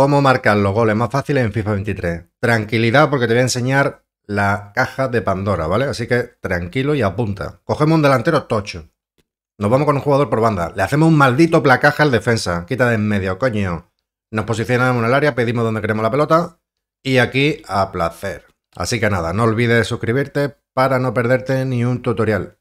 cómo marcar los goles más fáciles en FIFA 23. Tranquilidad porque te voy a enseñar la caja de Pandora, ¿vale? Así que tranquilo y apunta. Cogemos un delantero tocho. Nos vamos con un jugador por banda. Le hacemos un maldito placaje al defensa. Quita de en medio, coño. Nos posicionamos en el área, pedimos donde queremos la pelota. Y aquí a placer. Así que nada, no olvides suscribirte para no perderte ni un tutorial.